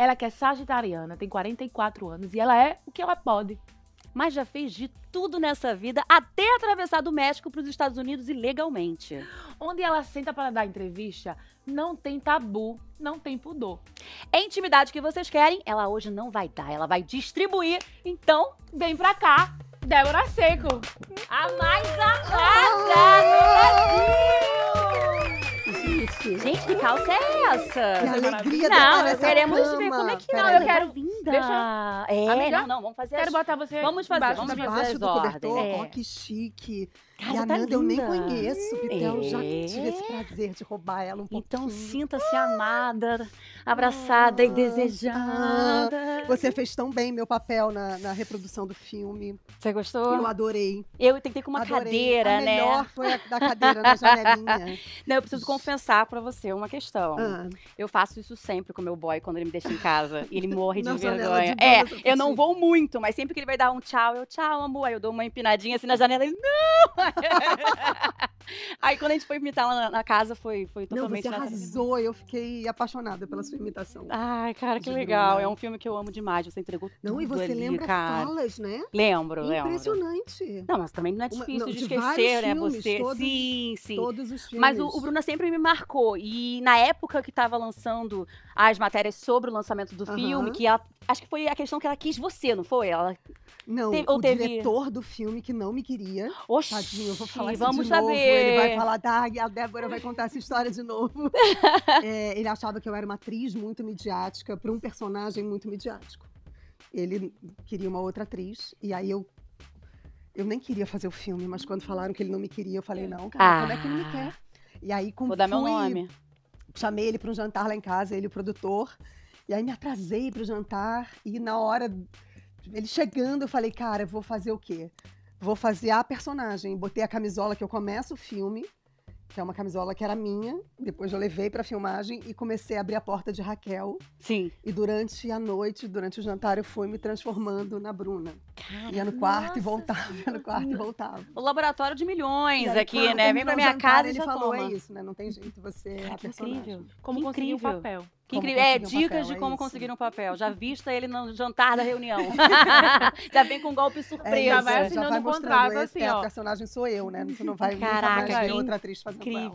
Ela que é sagitariana, tem 44 anos e ela é o que ela pode. Mas já fez de tudo nessa vida, até atravessar do México para os Estados Unidos ilegalmente. Onde ela senta para dar entrevista, não tem tabu, não tem pudor. É intimidade que vocês querem, ela hoje não vai dar, ela vai distribuir. Então, vem pra cá, Débora Seco. A mais amada do Brasil! calça é essa? Que é alegria não, nós queremos cama. ver como é que Pera não. Aí. Eu tá quero linda. Deixa. É, Amiga, ah, não, não, vamos fazer. Quero as... botar você. Vamos fazer. Vamos fazer as do cobertor. É. Ó, que chique. Casa e a Nanda tá eu nem conheço, Vitel. É. Já tive esse prazer de roubar ela um então pouquinho. Então sinta-se amada, abraçada ah, e desejada. Você fez tão bem meu papel na, na reprodução do filme. Você gostou? Eu adorei. Eu tentei com uma adorei. cadeira, a né? melhor foi a da cadeira na janelinha. Não, eu preciso confessar pra você uma questão. Ah. Eu faço isso sempre com meu boy quando ele me deixa em casa. E ele morre de na vergonha. De é, eu não vou muito, mas sempre que ele vai dar um tchau, eu tchau, amor. Aí eu dou uma empinadinha assim na janela e ele, não! Aí quando a gente foi imitar lá na, na casa, foi, foi totalmente. Não, você arrasou, eu fiquei apaixonada pela sua imitação. Ai, cara, que legal. É um filme que eu amo amo demais. Você entregou não, tudo. Não, e você ali, lembra cara. falas, né? Lembro, lembro. Impressionante. Não, mas também não é difícil Uma, não, de, de esquecer, né? Filmes, você. Todos, sim, sim. Todos os filmes. Mas o, o Bruna sempre me marcou. E na época que estava lançando as matérias sobre o lançamento do uh -huh. filme, que ela, acho que foi a questão que ela quis você, não foi? Ela. Não, teve, o teve... diretor do filme que não me queria. Oxi, Tadinho, eu vou falar isso vamos de novo. saber. Ele vai falar, da, a Débora vai contar essa história de novo. é, ele achava que eu era uma atriz muito midiática para um personagem muito midiático dramático. Ele queria uma outra atriz, e aí eu eu nem queria fazer o filme, mas quando uhum. falaram que ele não me queria, eu falei, é. não, cara, ah. como é que ele me ah. quer? E aí com Vou dar meu nome. Chamei ele para um jantar lá em casa, ele o produtor. E aí me atrasei para o jantar e na hora ele chegando, eu falei, cara, vou fazer o quê? Vou fazer a personagem. Botei a camisola que eu começo o filme que é uma camisola que era minha. Depois eu levei para filmagem e comecei a abrir a porta de Raquel. Sim. E durante a noite, durante o jantar, eu fui me transformando na Bruna. Caramba, ia no quarto e voltava, ia no quarto e voltava. O laboratório de milhões aqui, né? Vem pra minha jantar, casa ele já falou, toma. é isso, né? Não tem jeito, você é a ah, Incrível. Como conseguir um papel. Que incrível. É, dicas papel, é de como é conseguir um papel. Já vista ele no jantar da reunião. já vem com um golpe é surpresa. É isso, já vai assinando já vai um contrato assim, é, ó. o personagem sou eu, né? Você não vai Caraca, mais ver outra atriz fazendo incrível.